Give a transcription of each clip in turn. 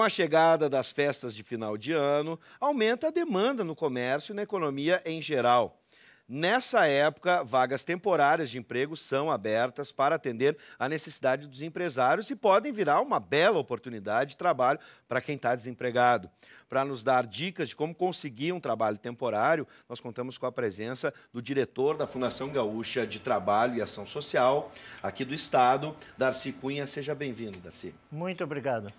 Com a chegada das festas de final de ano, aumenta a demanda no comércio e na economia em geral. Nessa época, vagas temporárias de emprego são abertas para atender a necessidade dos empresários e podem virar uma bela oportunidade de trabalho para quem está desempregado. Para nos dar dicas de como conseguir um trabalho temporário, nós contamos com a presença do diretor da Fundação Gaúcha de Trabalho e Ação Social, aqui do Estado, Darcy Cunha. Seja bem-vindo, Darcy. Muito obrigado.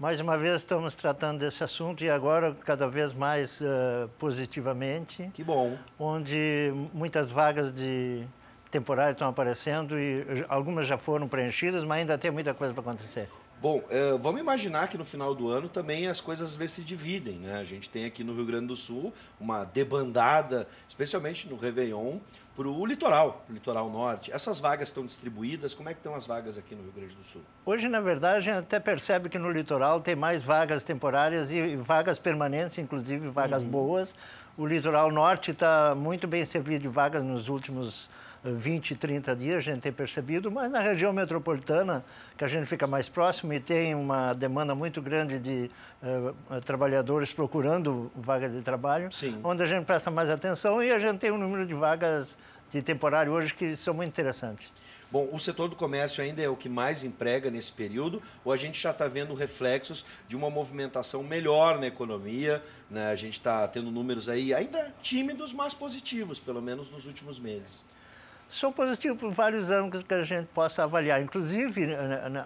Mais uma vez estamos tratando desse assunto e agora cada vez mais uh, positivamente. Que bom. Onde muitas vagas de temporárias estão aparecendo e eh, algumas já foram preenchidas, mas ainda tem muita coisa para acontecer. Bom, eh, vamos imaginar que no final do ano também as coisas às vezes se dividem, né? A gente tem aqui no Rio Grande do Sul uma debandada, especialmente no Réveillon, para o litoral, litoral norte. Essas vagas estão distribuídas? Como é que estão as vagas aqui no Rio Grande do Sul? Hoje, na verdade, a gente até percebe que no litoral tem mais vagas temporárias e vagas permanentes, inclusive vagas uhum. boas. O litoral norte está muito bem servido de vagas nos últimos anos 20, 30 dias, a gente tem percebido, mas na região metropolitana, que a gente fica mais próximo e tem uma demanda muito grande de eh, eh, trabalhadores procurando vagas de trabalho, Sim. onde a gente presta mais atenção e a gente tem um número de vagas de temporário hoje que são muito interessantes. Bom, o setor do comércio ainda é o que mais emprega nesse período, ou a gente já está vendo reflexos de uma movimentação melhor na economia, né? a gente está tendo números aí ainda tímidos, mas positivos, pelo menos nos últimos meses. Sou positivo por vários ângulos que a gente possa avaliar. Inclusive,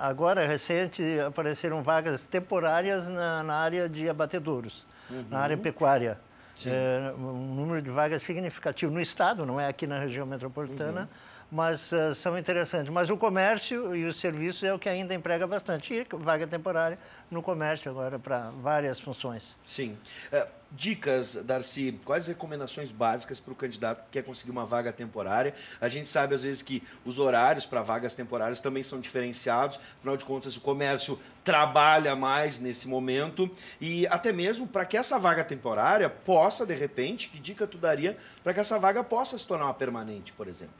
agora recente, apareceram vagas temporárias na, na área de abatedouros, uhum. na área uhum. pecuária. É, um número de vagas significativo no Estado, não é aqui na região metropolitana. Uhum mas uh, são interessantes. Mas o comércio e o serviço é o que ainda emprega bastante. E vaga temporária no comércio agora para várias funções. Sim. Uh, dicas, Darcy, quais recomendações básicas para o candidato que quer conseguir uma vaga temporária? A gente sabe, às vezes, que os horários para vagas temporárias também são diferenciados. Afinal de contas, o comércio trabalha mais nesse momento. E até mesmo para que essa vaga temporária possa, de repente, que dica tu daria para que essa vaga possa se tornar uma permanente, por exemplo?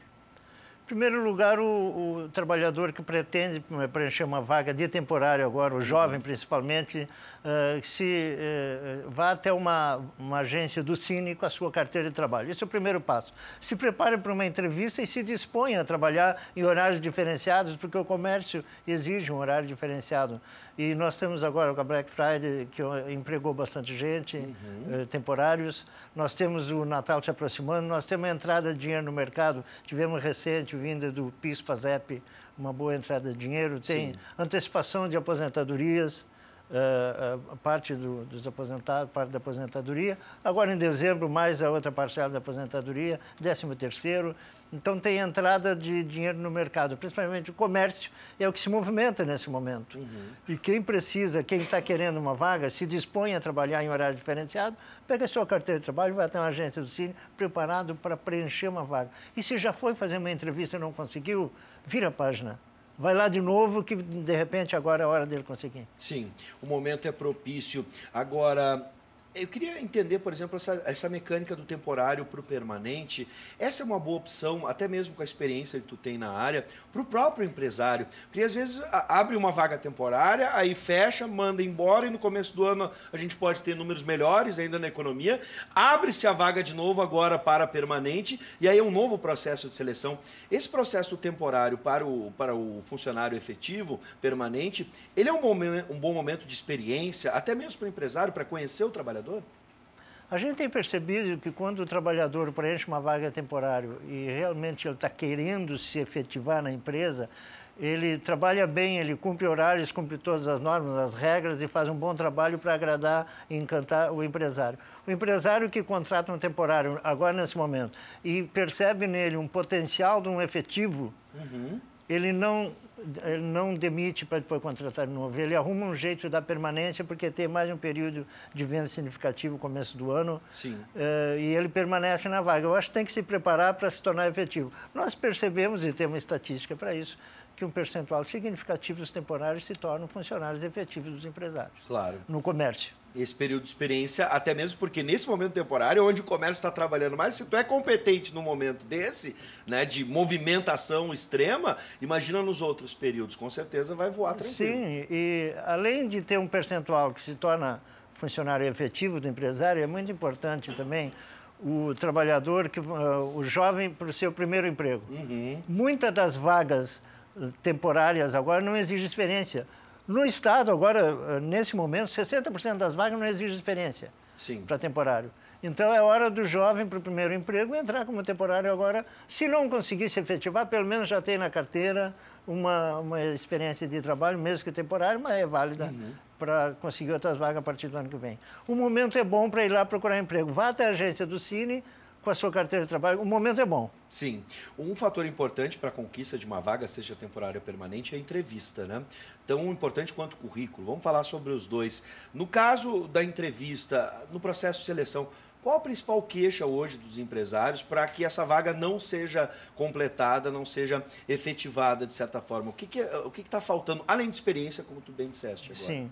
Em primeiro lugar, o, o, trabalhador que pretende eh, preencher uma vaga de temporário agora, o uhum. jovem principalmente, uh, que se uh, vá até uma, uma, agência do Cine com a sua carteira de trabalho. Esse é o primeiro passo. Se prepare para uma entrevista e se disponha a trabalhar em horários diferenciados, porque o comércio exige um horário diferenciado. E nós temos agora a Black Friday, que empregou bastante gente, uhum. temporários. Nós temos o Natal se aproximando, nós temos a entrada de dinheiro no mercado. Tivemos recente vinda do PIS, PASEP, uma boa entrada de dinheiro, tem Sim. antecipação de aposentadorias. Eh, eh, parte do, dos aposentados, parte da aposentadoria. Agora, em dezembro, mais a outra parcela da aposentadoria, décimo terceiro. Então, tem entrada de dinheiro no mercado, principalmente o comércio, é o que se movimenta nesse momento. Uhum. E quem precisa, quem está querendo uma vaga, se dispõe a trabalhar em horário diferenciado, pega a sua carteira de trabalho, vai até uma agência do Cine preparado para preencher uma vaga. E se já foi fazer uma entrevista e não conseguiu, vira a página vai lá de novo, que de repente agora é a hora dele conseguir. Sim, o momento é propício. Agora, eu queria entender, por exemplo, essa, essa mecânica do temporário para o permanente. Essa é uma boa opção, até mesmo com a experiência que tu tem na área, para o próprio empresário. Porque às vezes a, abre uma vaga temporária, aí fecha, manda embora e no começo do ano a gente pode ter números melhores ainda na economia. Abre-se a vaga de novo agora para permanente e aí é um novo processo de seleção. Esse processo temporário para o, para o funcionário efetivo, permanente, ele é um bom, um bom momento de experiência, até mesmo para o empresário, para conhecer o trabalhador trabalhador, a gente tem percebido que quando o trabalhador preenche uma vaga temporária e realmente ele está querendo se efetivar na empresa, ele trabalha bem, ele cumpre horários, cumpre todas as normas, as regras e faz um bom trabalho para agradar e encantar o empresário. O empresário que contrata um temporário agora nesse momento e percebe nele um potencial de um efetivo, uhum. ele não ele não demite para depois contratar de novo. Ele arruma um jeito da permanência, porque tem mais um período de venda significativo, começo do ano. Sim. Eh, e ele permanece na vaga. Eu acho que tem que se preparar para se tornar efetivo. Nós percebemos, e temos estatística para isso, que um percentual significativo dos temporários se tornam funcionários efetivos dos empresários. Claro. No comércio esse período de experiência, até mesmo porque nesse momento temporário, é onde o comércio está trabalhando mais, se tu é competente num momento desse, né, de movimentação extrema, imagina nos outros períodos, com certeza vai voar tranquilo. Sim, e além de ter um percentual que se torna funcionário efetivo do empresário, é muito importante também o trabalhador, que, uh, o jovem para o seu primeiro emprego. Uhum. Muitas das vagas eh, temporárias agora não exigem experiência no Estado, agora, eh, nesse momento, 60% das vagas não exigem experiência para temporário. Então é hora do jovem para o primeiro emprego entrar como temporário agora. Se não conseguir se efetivar, pelo menos já tem na carteira uma, uma experiência de trabalho, mesmo que temporário, mas é válida uhum. para conseguir outras vagas a partir do ano que vem. O momento é bom para ir lá procurar emprego. Vá até a agência do Cine, com a sua carteira de trabalho. O momento é bom. Sim. Um fator importante para a conquista de uma vaga, seja temporária ou permanente, é a entrevista, né? Tão importante quanto o currículo. Vamos falar sobre os dois. No caso da entrevista, no processo de seleção, qual a principal queixa hoje dos empresários para que essa vaga não seja completada, não seja efetivada de certa forma? O que está o que que tá faltando, além de experiência, como tu bem disseste agora? Sim.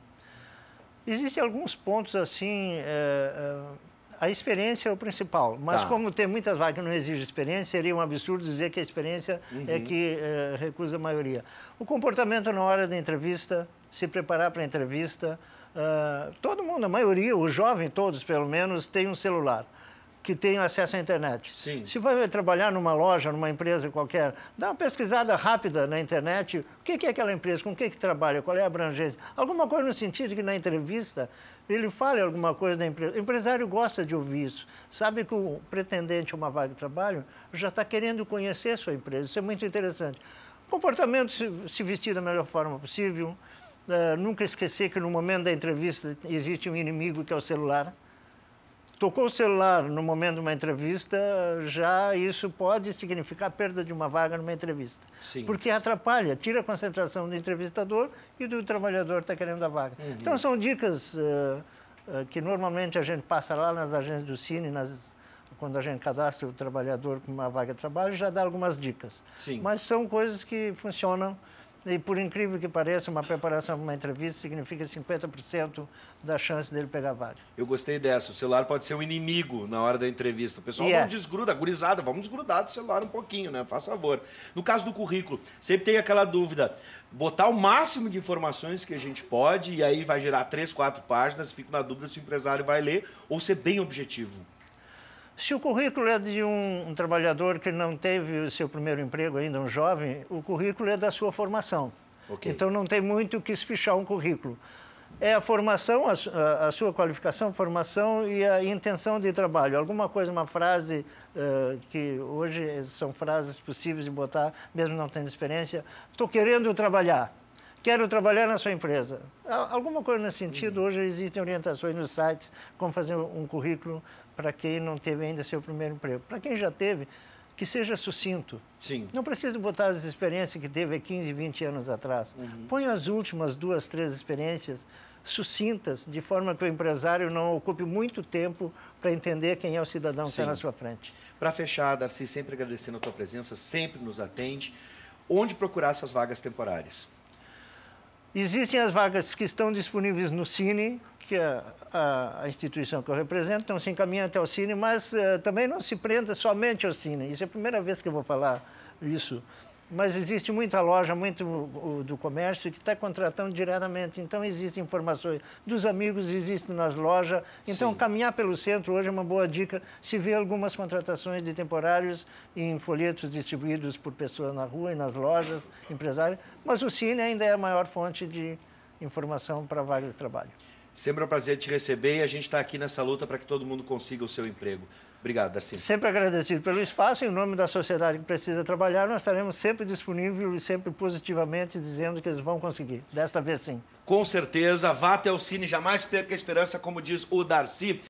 Existem alguns pontos assim é, é a experiência é o principal. Mas tá. como tem muitas vagas que não exigem experiência, seria um absurdo dizer que a experiência é uhum. é que é, recusa a maioria. O comportamento na hora da entrevista, se preparar para a entrevista. Uh, todo mundo, a maioria, o jovem todos pelo menos, tem um celular que tenham acesso à internet. Sim. Se vai trabalhar numa loja, numa empresa qualquer, dá uma pesquisada rápida na internet. O que é aquela empresa? Com o que, é que trabalha? Qual é a abrangência? Alguma coisa no sentido que na entrevista ele fale alguma coisa da empresa. O empresário gosta de ouvir isso. Sabe que o pretendente a uma vaga de trabalho já está querendo conhecer a sua empresa. Isso é muito interessante. Comportamento, se vestir da melhor forma possível. Uh, nunca esquecer que no momento da entrevista existe um inimigo que é o celular. Tocou o celular no momento de uma entrevista, já isso pode significar perda de uma vaga numa entrevista. Sim. Porque atrapalha, tira a concentração do entrevistador e do trabalhador que está querendo a vaga. Uhum. Então, são dicas uh, uh, que normalmente a gente passa lá nas agências do Cine, nas, quando a gente cadastra o trabalhador com uma vaga de trabalho, já dá algumas dicas. Sim. Mas são coisas que funcionam e por incrível que pareça, uma preparação para uma entrevista significa 50% da chance dele pegar vaga. Eu gostei dessa. O celular pode ser um inimigo na hora da entrevista. O pessoal yeah. não é. desgruda, gurizada, vamos desgrudar do celular um pouquinho, né? Faz favor. No caso do currículo, sempre tem aquela dúvida. Botar o máximo de informações que a gente pode, e aí vai gerar três, quatro páginas, fico na dúvida se o empresário vai ler, ou ser bem objetivo. Se o currículo é de um, um, trabalhador que não teve o seu primeiro emprego ainda, um jovem, o currículo é da sua formação. Okay. Então não tem muito o que se fichar um currículo. É a formação, a, a, sua qualificação, formação e a intenção de trabalho. Alguma coisa, uma frase uh, que hoje são frases possíveis de botar, mesmo não tendo experiência. Estou querendo trabalhar quero trabalhar na sua empresa. Alguma coisa nesse sentido, uhum. hoje existem orientações nos sites como fazer um currículo para quem não teve ainda seu primeiro emprego. Para quem já teve, que seja sucinto. Sim. Não precisa botar as experiências que teve há 15, 20 anos atrás. Uhum. Põe as últimas duas, três experiências sucintas, de forma que o empresário não ocupe muito tempo para entender quem é o cidadão Sim. que está na sua frente. Para fechar, Darcy, sempre agradecendo a tua presença, sempre nos atende. Onde procurar essas vagas temporárias? Existem as vagas que estão disponíveis no Cine, que é a, a, instituição que eu represento, então se encaminha até o Cine, mas uh, também não se prenda somente ao Cine. Isso é a primeira vez que eu vou falar isso mas existe muita loja, muito do comércio que está contratando diretamente. Então, existem informações dos amigos, existem nas lojas. Então, Sim. caminhar pelo centro hoje é uma boa dica. Se vê algumas contratações de temporários em folhetos distribuídos por pessoas na rua e nas lojas, empresários. Mas o Cine ainda é a maior fonte de informação para vagas de trabalho. Sempre é um prazer te receber e a gente está aqui nessa luta para que todo mundo consiga o seu emprego. Obrigado, Darcy. Sempre agradecido pelo espaço. Em nome da sociedade que precisa trabalhar, nós estaremos sempre disponíveis e sempre positivamente dizendo que eles vão conseguir. Desta vez, sim. Com certeza. Vá até o Cine, jamais perca a esperança, como diz o Darcy.